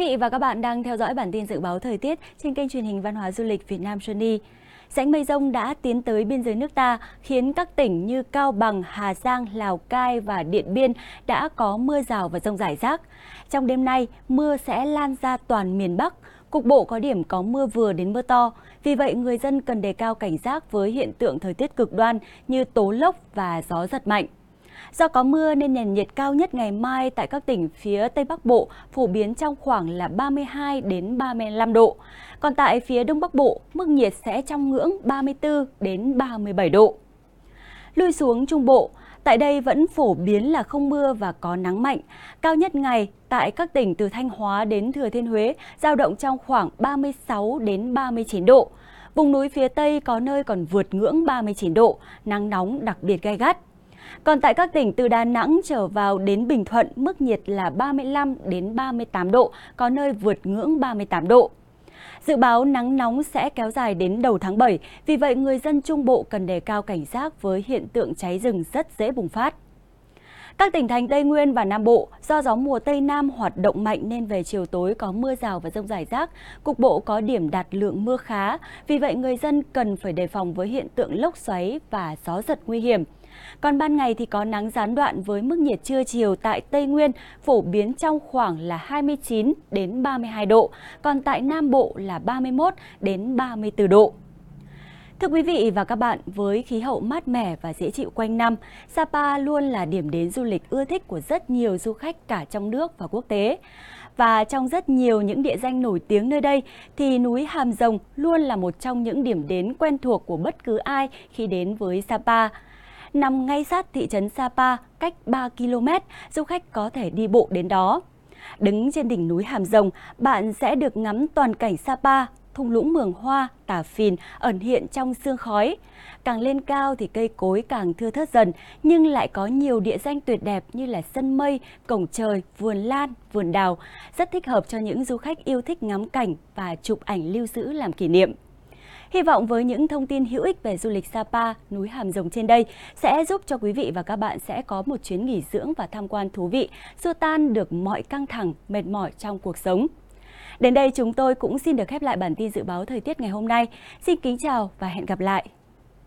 vị và các bạn đang theo dõi bản tin dự báo thời tiết trên kênh truyền hình Văn hóa Du lịch Việt Nam Sunny. Rãnh mây rông đã tiến tới biên giới nước ta, khiến các tỉnh như Cao Bằng, Hà Giang, Lào Cai và Điện Biên đã có mưa rào và rông rải rác. Trong đêm nay, mưa sẽ lan ra toàn miền Bắc, cục bộ có điểm có mưa vừa đến mưa to. Vì vậy, người dân cần đề cao cảnh giác với hiện tượng thời tiết cực đoan như tố lốc và gió giật mạnh. Do có mưa nên nền nhiệt cao nhất ngày mai tại các tỉnh phía Tây Bắc Bộ phổ biến trong khoảng là 32 đến 35 độ. Còn tại phía Đông Bắc Bộ, mức nhiệt sẽ trong ngưỡng 34 đến 37 độ. Lui xuống Trung Bộ, tại đây vẫn phổ biến là không mưa và có nắng mạnh. Cao nhất ngày tại các tỉnh từ Thanh Hóa đến Thừa Thiên Huế giao động trong khoảng 36 đến 39 độ. Vùng núi phía Tây có nơi còn vượt ngưỡng 39 độ, nắng nóng đặc biệt gai gắt. Còn tại các tỉnh từ Đà Nẵng trở vào đến Bình Thuận, mức nhiệt là 35 đến 38 độ, có nơi vượt ngưỡng 38 độ. Dự báo nắng nóng sẽ kéo dài đến đầu tháng 7, vì vậy người dân Trung Bộ cần đề cao cảnh giác với hiện tượng cháy rừng rất dễ bùng phát. Các tỉnh thành Tây Nguyên và Nam Bộ, do gió mùa Tây Nam hoạt động mạnh nên về chiều tối có mưa rào và rông rải rác, cục bộ có điểm đạt lượng mưa khá. Vì vậy, người dân cần phải đề phòng với hiện tượng lốc xoáy và gió giật nguy hiểm. Còn ban ngày thì có nắng gián đoạn với mức nhiệt trưa chiều tại Tây Nguyên phổ biến trong khoảng là 29 đến 32 độ, còn tại Nam Bộ là 31 đến 34 độ. Thưa quý vị và các bạn, với khí hậu mát mẻ và dễ chịu quanh năm, Sapa luôn là điểm đến du lịch ưa thích của rất nhiều du khách cả trong nước và quốc tế. Và trong rất nhiều những địa danh nổi tiếng nơi đây thì núi Hàm Rồng luôn là một trong những điểm đến quen thuộc của bất cứ ai khi đến với Sapa. Nằm ngay sát thị trấn Sapa, cách 3 km, du khách có thể đi bộ đến đó. Đứng trên đỉnh núi Hàm Rồng, bạn sẽ được ngắm toàn cảnh Sapa thung lũng mường hoa, tả phìn ẩn hiện trong sương khói. Càng lên cao thì cây cối càng thưa thớt dần, nhưng lại có nhiều địa danh tuyệt đẹp như là sân mây, cổng trời, vườn lan, vườn đào, rất thích hợp cho những du khách yêu thích ngắm cảnh và chụp ảnh lưu giữ làm kỷ niệm. Hy vọng với những thông tin hữu ích về du lịch Sapa, núi Hàm Rồng trên đây sẽ giúp cho quý vị và các bạn sẽ có một chuyến nghỉ dưỡng và tham quan thú vị, xua tan được mọi căng thẳng, mệt mỏi trong cuộc sống. Đến đây chúng tôi cũng xin được khép lại bản tin dự báo thời tiết ngày hôm nay. Xin kính chào và hẹn gặp lại.